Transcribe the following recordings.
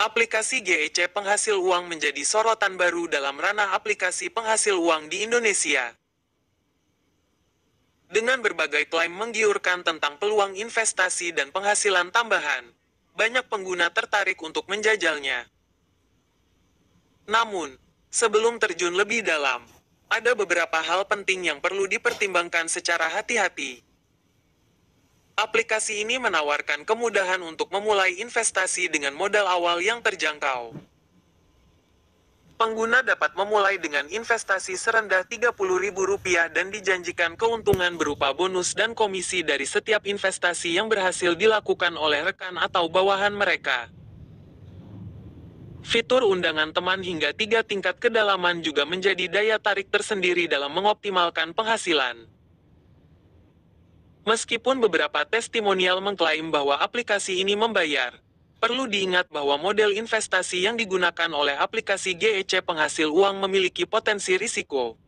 Aplikasi GEC penghasil uang menjadi sorotan baru dalam ranah aplikasi penghasil uang di Indonesia. Dengan berbagai klaim menggiurkan tentang peluang investasi dan penghasilan tambahan, banyak pengguna tertarik untuk menjajalnya. Namun, sebelum terjun lebih dalam, ada beberapa hal penting yang perlu dipertimbangkan secara hati-hati. Aplikasi ini menawarkan kemudahan untuk memulai investasi dengan modal awal yang terjangkau. Pengguna dapat memulai dengan investasi serendah Rp30.000 dan dijanjikan keuntungan berupa bonus dan komisi dari setiap investasi yang berhasil dilakukan oleh rekan atau bawahan mereka. Fitur undangan teman hingga tiga tingkat kedalaman juga menjadi daya tarik tersendiri dalam mengoptimalkan penghasilan. Meskipun beberapa testimonial mengklaim bahwa aplikasi ini membayar, perlu diingat bahwa model investasi yang digunakan oleh aplikasi GEC penghasil uang memiliki potensi risiko.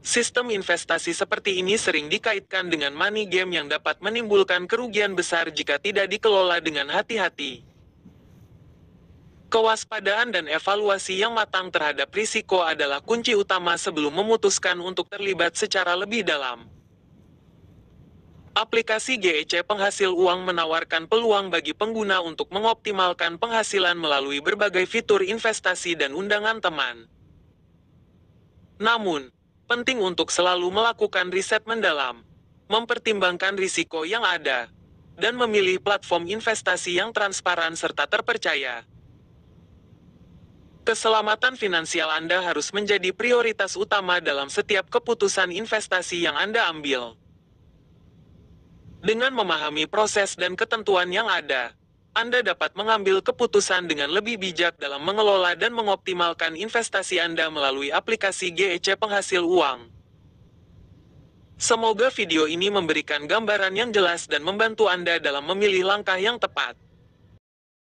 Sistem investasi seperti ini sering dikaitkan dengan money game yang dapat menimbulkan kerugian besar jika tidak dikelola dengan hati-hati. Kewaspadaan dan evaluasi yang matang terhadap risiko adalah kunci utama sebelum memutuskan untuk terlibat secara lebih dalam. Aplikasi GEC penghasil uang menawarkan peluang bagi pengguna untuk mengoptimalkan penghasilan melalui berbagai fitur investasi dan undangan teman. Namun, penting untuk selalu melakukan riset mendalam, mempertimbangkan risiko yang ada, dan memilih platform investasi yang transparan serta terpercaya. Keselamatan finansial Anda harus menjadi prioritas utama dalam setiap keputusan investasi yang Anda ambil. Dengan memahami proses dan ketentuan yang ada, Anda dapat mengambil keputusan dengan lebih bijak dalam mengelola dan mengoptimalkan investasi Anda melalui aplikasi GEC penghasil uang. Semoga video ini memberikan gambaran yang jelas dan membantu Anda dalam memilih langkah yang tepat.